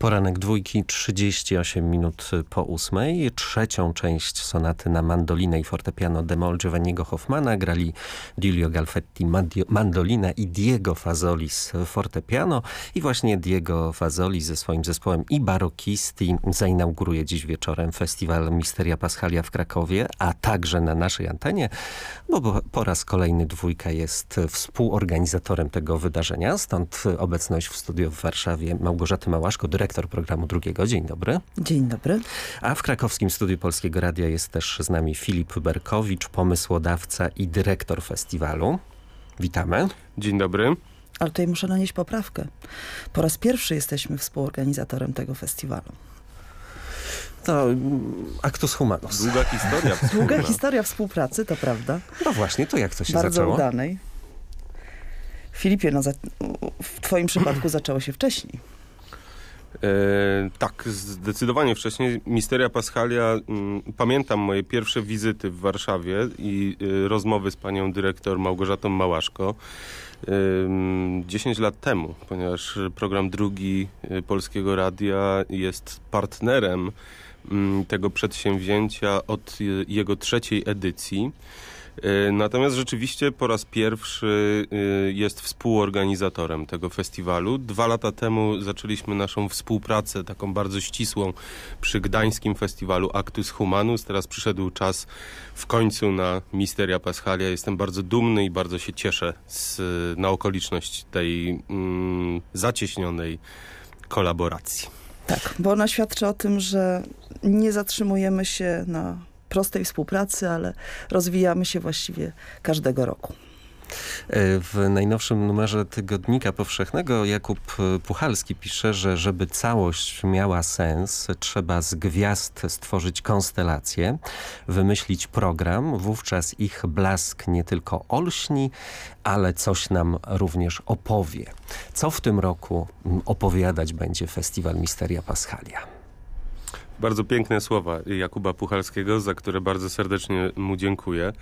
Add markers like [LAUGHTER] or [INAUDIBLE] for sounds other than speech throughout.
Poranek dwójki, 38 minut po ósmej. Trzecią część sonaty na mandolinę i fortepiano Demol Giovanniego Hoffmana grali Giulio Galfetti mandolina i Diego Fazolis fortepiano. I właśnie Diego Fazoli ze swoim zespołem i barokisti zainauguruje dziś wieczorem festiwal Misteria Paschalia w Krakowie, a także na naszej antenie, bo po raz kolejny dwójka jest współorganizatorem tego wydarzenia. Stąd obecność w studiu w Warszawie Małgorzaty Małaszko, dyrektor dyrektor programu drugiego. Dzień dobry. Dzień dobry. A w krakowskim studiu Polskiego Radia jest też z nami Filip Berkowicz, pomysłodawca i dyrektor festiwalu. Witamy. Dzień dobry. Ale tutaj muszę nanieść poprawkę. Po raz pierwszy jesteśmy współorganizatorem tego festiwalu to mm, actus humanus. Długa historia [LAUGHS] Długa historia współpracy, to prawda. No właśnie, to jak to się Bardzo zaczęło? Bardzo udanej. Filipie, no, w twoim przypadku zaczęło się wcześniej. E, tak, zdecydowanie wcześniej. Misteria Paschalia, mm, pamiętam moje pierwsze wizyty w Warszawie i y, rozmowy z panią dyrektor Małgorzatą Małaszko. E, dziesięć 10 lat temu, ponieważ program drugi e, Polskiego Radia jest partnerem mm, tego przedsięwzięcia od jego trzeciej edycji. E, natomiast rzeczywiście po raz pierwszy e, jest współorganizatorem tego festiwalu. Dwa lata temu zaczęliśmy naszą współpracę, taką bardzo ścisłą, przy gdańskim festiwalu Actus Humanus. Teraz przyszedł czas w końcu na Misteria Paschalia. Jestem bardzo dumny i bardzo się cieszę z, na okoliczność tej mm, zacieśnionej kolaboracji. Tak, bo ona świadczy o tym, że nie zatrzymujemy się na prostej współpracy, ale rozwijamy się właściwie każdego roku. E, w najnowszym numerze Tygodnika Powszechnego Jakub e, Puchalski pisze, że żeby całość miała sens, trzeba z gwiazd stworzyć konstelację, wymyślić program. Wówczas ich blask nie tylko olśni, ale coś nam również opowie. Co w tym roku opowiadać będzie Festiwal Misteria Paschalia? Bardzo piękne słowa Jakuba Puchalskiego, za które bardzo serdecznie mu dziękuję. E,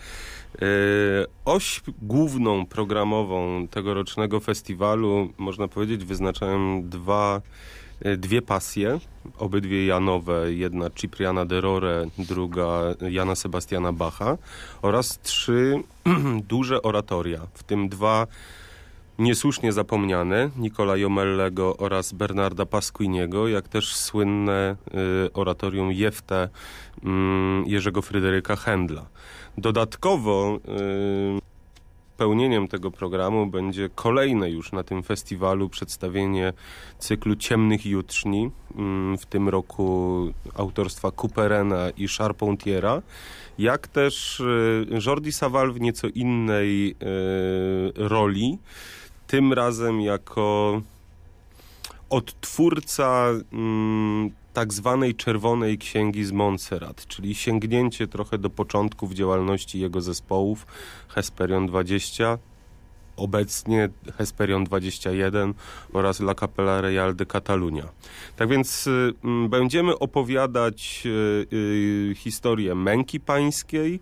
oś główną programową tegorocznego festiwalu, można powiedzieć, wyznaczałem dwa, e, dwie pasje, obydwie Janowe, jedna Cipriana de Rore, druga Jana Sebastiana Bacha oraz trzy [CLEARS THROAT] duże oratoria, w tym dwa niesłusznie zapomniane Nicola Jomellego oraz Bernarda Pasquiniego, jak też słynne y, oratorium Jeftę y, mm, Jerzego Fryderyka Händla. Dodatkowo y, pełnieniem tego programu będzie kolejne już na tym festiwalu przedstawienie cyklu Ciemnych Jutrzni, mm, w tym roku autorstwa Cooperena i Charpentiera, jak też y, Jordi Saval w nieco innej y, roli tym razem jako odtwórca mm, tak zwanej Czerwonej Księgi z Montserrat, czyli sięgnięcie trochę do początków działalności jego zespołów Hesperion 20, obecnie Hesperion 21 oraz La Capella Real de Catalunya. Tak więc y, będziemy opowiadać y, y, historię męki pańskiej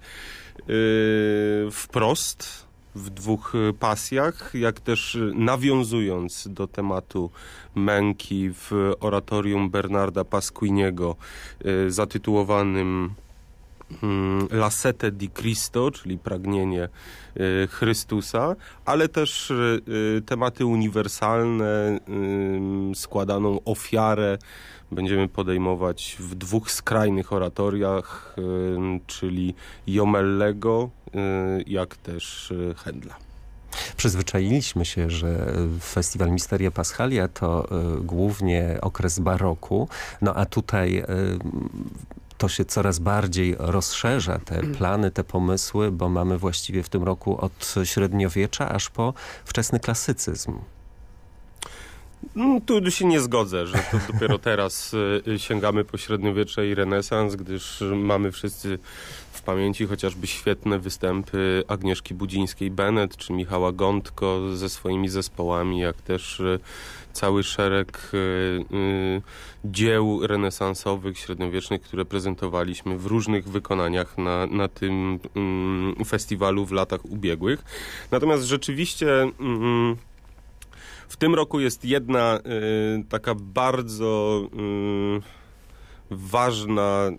y, wprost, w dwóch y, pasjach, jak też y, nawiązując do tematu męki w oratorium Bernarda Pasquiniego y, zatytułowanym mm, La Sete di Cristo, czyli pragnienie Chrystusa, ale też tematy uniwersalne, składaną ofiarę będziemy podejmować w dwóch skrajnych oratoriach, czyli Jomellego, y, jak też y, Händla. Przyzwyczailiśmy się, że festiwal Misteria Paschalia to y, głównie okres baroku, no a tutaj to się coraz bardziej rozszerza, te mm. plany, te pomysły, bo mamy właściwie w tym roku od średniowiecza aż po wczesny klasycyzm. No, tu się nie zgodzę, że to [LAUGHS] dopiero teraz y, sięgamy po średniowiecze i renesans, gdyż mamy wszyscy w pamięci chociażby świetne występy Agnieszki Budzińskiej-Bennett czy Michała Gądko ze swoimi zespołami, jak też y, cały szereg y, dzieł renesansowych, średniowiecznych, które prezentowaliśmy w różnych wykonaniach na, na tym mm, festiwalu w latach ubiegłych. Natomiast rzeczywiście mm, w tym roku jest jedna y, taka bardzo y, ważna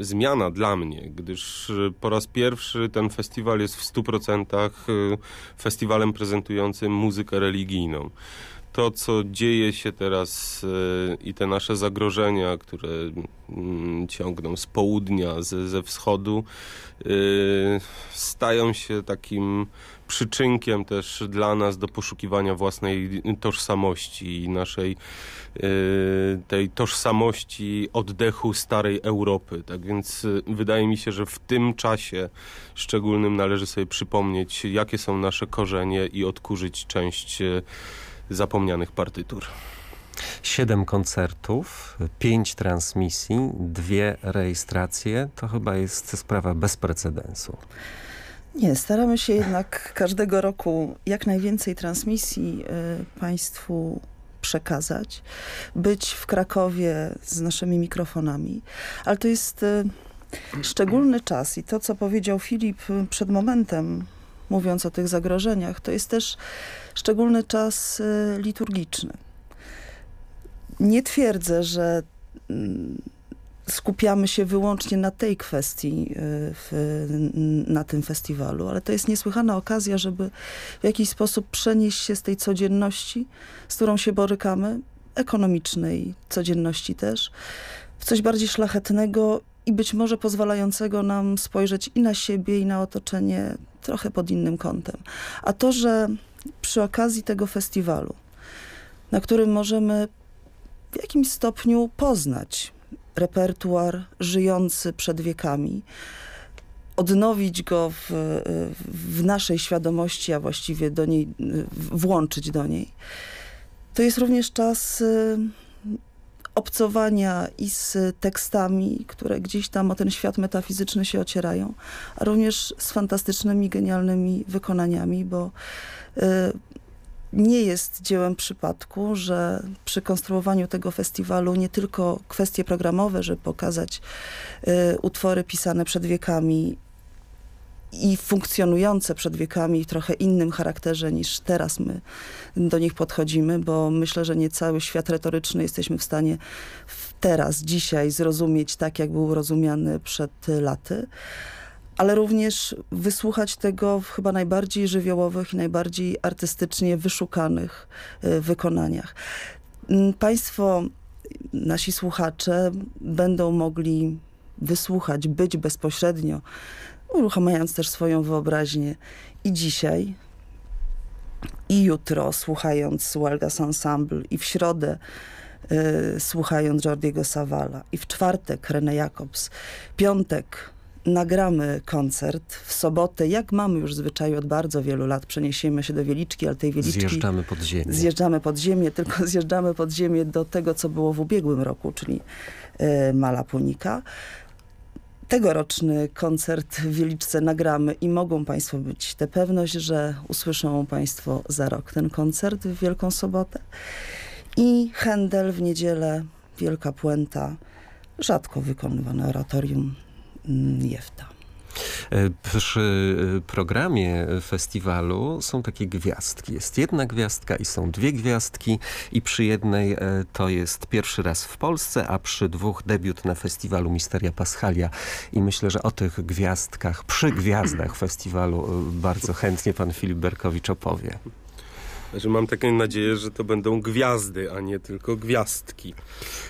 y, zmiana dla mnie, gdyż po raz pierwszy ten festiwal jest w 100% festiwalem prezentującym muzykę religijną to, co dzieje się teraz e, i te nasze zagrożenia, które mm, ciągną z południa, ze, ze wschodu, e, stają się takim przyczynkiem też dla nas do poszukiwania własnej tożsamości i naszej e, tej tożsamości oddechu starej Europy. Tak więc wydaje mi się, że w tym czasie szczególnym należy sobie przypomnieć, jakie są nasze korzenie i odkurzyć część zapomnianych partytur. Siedem koncertów, pięć transmisji, dwie rejestracje. To chyba jest sprawa bez precedensu. Nie, staramy się jednak każdego roku jak najwięcej transmisji y, Państwu przekazać, być w Krakowie z naszymi mikrofonami, ale to jest y, szczególny czas i to, co powiedział Filip y, przed momentem, mówiąc o tych zagrożeniach, to jest też szczególny czas y, liturgiczny. Nie twierdzę, że mm, skupiamy się wyłącznie na tej kwestii y, w, na tym festiwalu, ale to jest niesłychana okazja, żeby w jakiś sposób przenieść się z tej codzienności, z którą się borykamy, ekonomicznej codzienności też, w coś bardziej szlachetnego i być może pozwalającego nam spojrzeć i na siebie, i na otoczenie trochę pod innym kątem. A to, że przy okazji tego festiwalu, na którym możemy w jakimś stopniu poznać repertuar żyjący przed wiekami, odnowić go w, w, naszej świadomości, a właściwie do niej, włączyć do niej. To jest również czas y, obcowania i z tekstami, które gdzieś tam o ten świat metafizyczny się ocierają, a również z fantastycznymi, genialnymi wykonaniami, bo y, nie jest dziełem przypadku, że przy konstruowaniu tego festiwalu nie tylko kwestie programowe, żeby pokazać y, utwory pisane przed wiekami i funkcjonujące przed wiekami w trochę innym charakterze niż teraz my do nich podchodzimy, bo myślę, że nie cały świat retoryczny jesteśmy w stanie teraz, dzisiaj zrozumieć tak, jak był rozumiany przed laty ale również wysłuchać tego w chyba najbardziej żywiołowych i najbardziej artystycznie wyszukanych y, wykonaniach. Mm, państwo, nasi słuchacze, będą mogli wysłuchać, być bezpośrednio uruchamiając też swoją wyobraźnię. I dzisiaj, i jutro, słuchając Wilders Ensemble, i w środę, y, słuchając Jordiego Savala, i w czwartek René Jacobs, piątek nagramy koncert w sobotę, jak mamy już zwyczaju od bardzo wielu lat, przeniesiemy się do Wieliczki, ale tej Wieliczki... Zjeżdżamy pod ziemię. Zjeżdżamy pod ziemię, tylko [LAUGHS] zjeżdżamy pod ziemię do tego, co było w ubiegłym roku, czyli y, Malapunika tegoroczny koncert w Wieliczce nagramy i mogą Państwo być tę pewność, że usłyszą Państwo za rok ten koncert w Wielką Sobotę. I Händel w niedzielę, Wielka Puenta, rzadko wykonywane oratorium mm, Jefta. E, przy e, programie festiwalu są takie gwiazdki. Jest jedna gwiazdka i są dwie gwiazdki i przy jednej e, to jest pierwszy raz w Polsce, a przy dwóch debiut na festiwalu Misteria Paschalia. I myślę, że o tych gwiazdkach, przy gwiazdach festiwalu bardzo chętnie pan Filip Berkowicz opowie że mam taką nadzieję, że to będą gwiazdy, a nie tylko gwiazdki.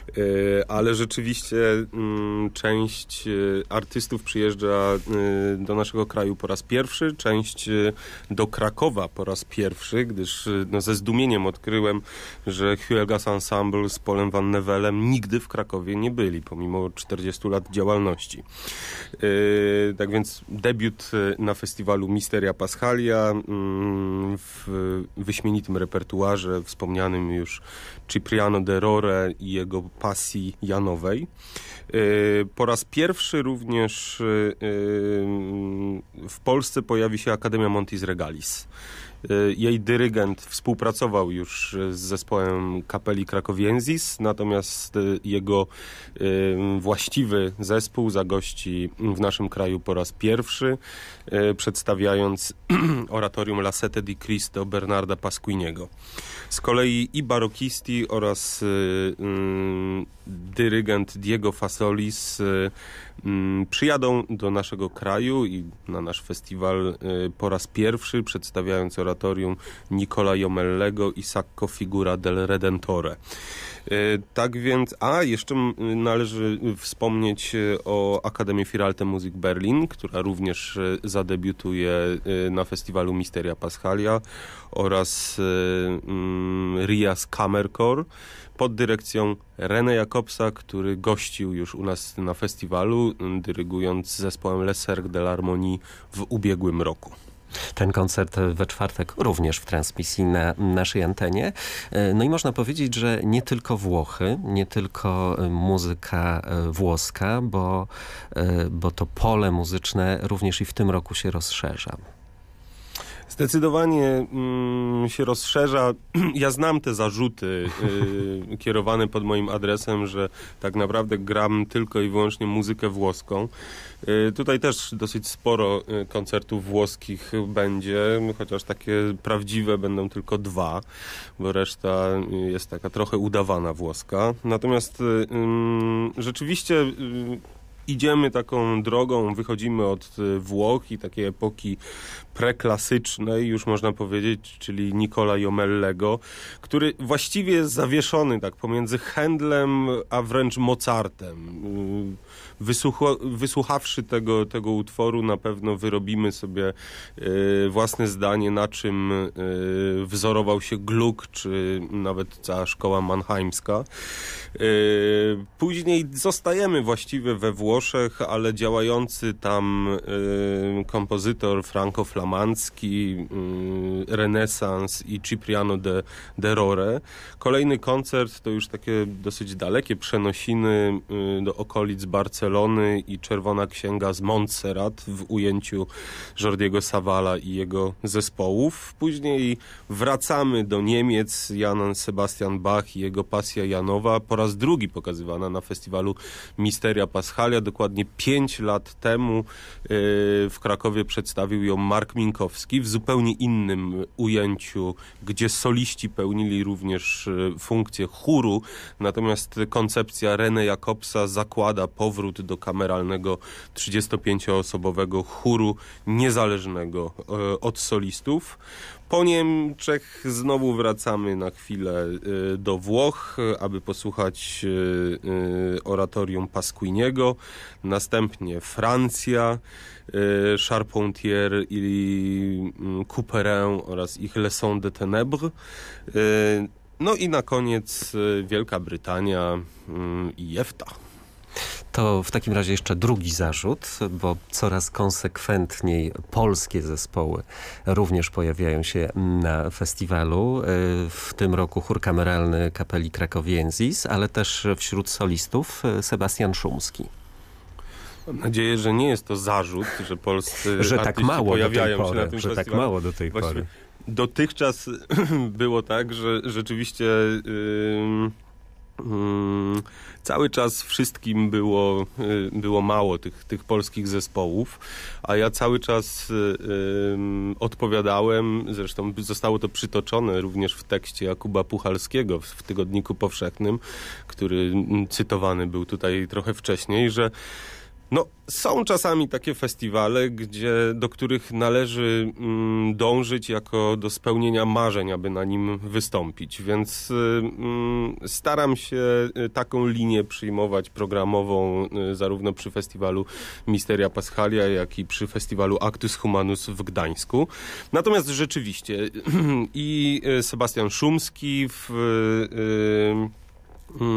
E, ale rzeczywiście mm, część e, artystów przyjeżdża e, do naszego kraju po raz pierwszy, część do Krakowa po raz pierwszy, gdyż no, ze zdumieniem odkryłem, że Huelgas Ensemble z Polem Van Nevelem nigdy w Krakowie nie byli, pomimo 40 lat działalności. Tak więc debiut na festiwalu Misteria Paschalia mm, w wyśmienitym tym repertuarze wspomnianym już Cipriano de Rore i jego pasji janowej. E, po raz pierwszy również e, e, w Polsce pojawi się Akademia Montis Regalis. Y, jej dyrygent współpracował już y, z zespołem kapeli Krakowienzis, natomiast y, jego właściwy zespół zagości w naszym kraju po raz pierwszy, przedstawiając [CLEARS THROAT] oratorium La Sete di Cristo Bernarda Pasquiniego. Z kolei i barokisti oraz dyrygent Diego Fasolis mm, przyjadą do naszego kraju i na nasz festiwal po raz pierwszy, przedstawiając oratorium oratorium Nicola Jomellego i Sacco Figura del Redentore. E, tak więc, a jeszcze należy wspomnieć e, o Akademii Firalte Music Berlin, która również e, zadebiutuje na festiwalu Misteria Paschalia oraz Rias Kammerchor pod dyrekcją René Jakobsa, który gościł już u nas na festiwalu, dyrygując zespołem Le Cercle de l'Harmonie w ubiegłym roku. Ten koncert we czwartek również w transmisji na naszej antenie. E, no i można powiedzieć, że nie tylko Włochy, nie tylko e, muzyka e, włoska, bo, bo to pole muzyczne również i w tym roku się rozszerza. Zdecydowanie mm, się rozszerza. [CLEARS THROAT] Ja znam te zarzuty y, [LAUGHS] kierowane pod moim adresem, że tak naprawdę gram tylko i wyłącznie muzykę włoską. Y, tutaj też dosyć sporo y, koncertów włoskich będzie, chociaż takie prawdziwe będą tylko dwa, bo reszta y, jest taka trochę udawana włoska. Natomiast y, mm, rzeczywiście y, idziemy taką drogą, wychodzimy od Włoch i takiej epoki preklasycznej, już można powiedzieć, czyli Nicola Jomellego, który właściwie jest zawieszony tak pomiędzy Handlem, a wręcz Mozartem. Wysłucho, wysłuchawszy tego, tego utworu, na pewno wyrobimy sobie y, własne zdanie, na czym y, wzorował się Gluck, czy nawet cała szkoła mannheimska. Y, e, później zostajemy właściwie we Włoszech, ale działający tam kompozytor Franco Flam romancki, mm, Renesans i Cipriano de, de Rore. Kolejny koncert to już takie dosyć dalekie przenosiny y, do okolic Barcelony i Czerwona Księga z Montserrat w ujęciu Jordiego Savala i jego zespołów. Później wracamy do Niemiec. Jan Sebastian Bach i jego Pasja Janowa po raz drugi pokazywana na festiwalu Misteria Paschalia. Dokładnie 5 lat temu y, w Krakowie przedstawił ją Mark Minkowski w zupełnie innym ujęciu, gdzie soliści pełnili również e, funkcję chóru, natomiast koncepcja René Jacobsa zakłada powrót do kameralnego 35-osobowego chóru niezależnego e, od solistów. Po Niemczech znowu wracamy na chwilę y, do Włoch, aby posłuchać y, y, oratorium Pasquiniego. Następnie Francja, Charpentier i mm, Couperin oraz ich Leçon de Ténèbres. No i na koniec Wielka Brytania i EFTA. To w takim razie jeszcze drugi zarzut, bo coraz konsekwentniej polskie zespoły również pojawiają się na festiwalu. Y, w tym roku chór kameralny kapeli Krakowienzis, ale też wśród solistów y, Sebastian Szumski. Mam nadzieję, że nie jest to zarzut, że polscy [LAUGHS] że tak mało pojawiają do tej pory, się na tym że festiwalu. tak mało do tej tak Właściwie pory. Dotychczas [CLEARS THROAT] było tak, że rzeczywiście... Yy Mm, cały czas wszystkim było, y, było mało tych, tych polskich zespołów, a ja cały czas y, odpowiadałem, zresztą zostało to przytoczone również w tekście Jakuba Puchalskiego w Tygodniku Powszechnym, który mm, cytowany był tutaj trochę wcześniej, że no, są czasami takie festiwale, gdzie, do których należy mm, dążyć jako do spełnienia marzeń, aby na nim wystąpić, więc y, mm, staram się y, taką linię przyjmować programową y, zarówno przy festiwalu Misteria Paschalia, jak i przy festiwalu Actus Humanus w Gdańsku. Natomiast rzeczywiście [CLEARS THROAT] i Sebastian Szumski w... Y, y, y,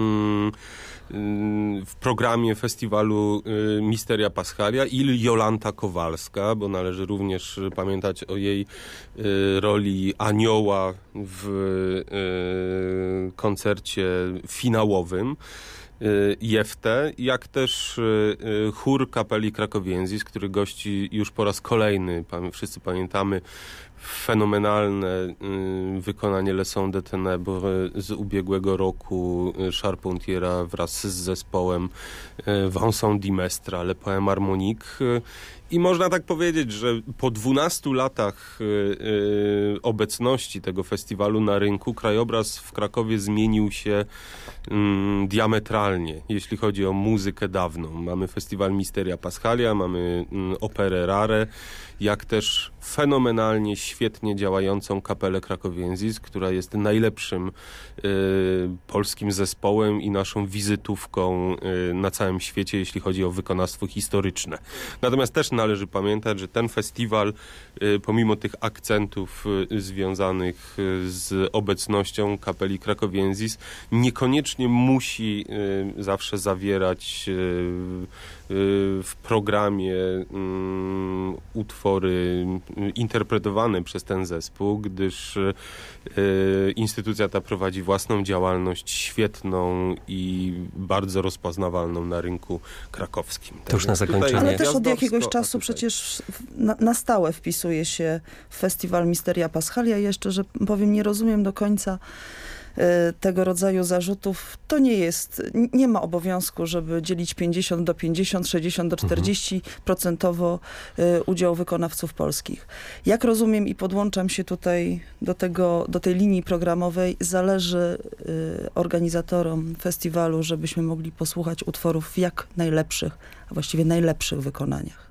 Y, w programie festiwalu y, Misteria Paschalia i Jolanta Kowalska, bo należy również pamiętać o jej y, roli anioła w koncercie finałowym. Jeftę, jak też chór kapeli Krakowienzis, który gości już po raz kolejny, wszyscy pamiętamy fenomenalne y, wykonanie Le Son de z ubiegłego roku y, Charpentiera wraz z zespołem y, Vincent Dimestra, Le Poème Harmonique i można tak powiedzieć, że po 12 latach yy, obecności tego festiwalu na rynku krajobraz w Krakowie zmienił się yy, diametralnie, jeśli chodzi o muzykę dawną. Mamy festiwal Misteria Paschalia, mamy yy, operę Rare, jak też fenomenalnie, świetnie działającą kapelę Krakowienzis, która jest najlepszym y, polskim zespołem i naszą wizytówką y, na całym świecie, jeśli chodzi o wykonawstwo historyczne. Natomiast też na należy pamiętać, że ten festiwal, y, pomimo tych akcentów y, związanych y, z obecnością kapeli Krakowienzis, niekoniecznie musi zawsze zawierać Y, w programie mm, utwory interpretowane przez ten zespół, gdyż y, instytucja ta prowadzi własną działalność świetną i bardzo rozpoznawalną na rynku krakowskim. to już na zakończenie. Ale też od jakiegoś czasu przecież na, na, stałe wpisuje się w festiwal Misteria Paschalia. Jeszcze, że powiem, nie rozumiem do końca Y, tego rodzaju zarzutów, to nie jest, nie ma obowiązku, żeby dzielić 50 do 50, 60 do 40 mhm. procentowo y, udział wykonawców polskich. Jak rozumiem i podłączam się tutaj do, tego, do tej linii programowej, zależy y, organizatorom festiwalu, żebyśmy mogli posłuchać utworów w jak najlepszych, a właściwie najlepszych wykonaniach.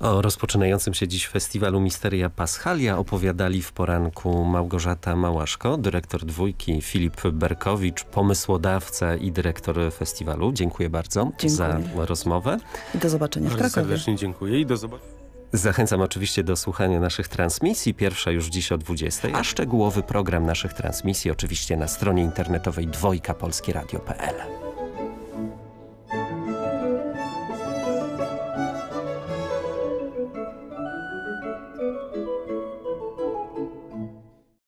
O rozpoczynającym się dziś festiwalu Misteria Paschalia opowiadali w poranku Małgorzata Małaszko, dyrektor dwójki Filip Berkowicz, pomysłodawca i dyrektor festiwalu. Dziękuję bardzo dziękuję. za rozmowę. I do zobaczenia w Krakowie. Serdecznie dziękuję i do zobaczenia. Zachęcam oczywiście do słuchania naszych transmisji, pierwsza już dziś o 20, a szczegółowy program naszych transmisji oczywiście na stronie internetowej dwojkapolskieradio.pl.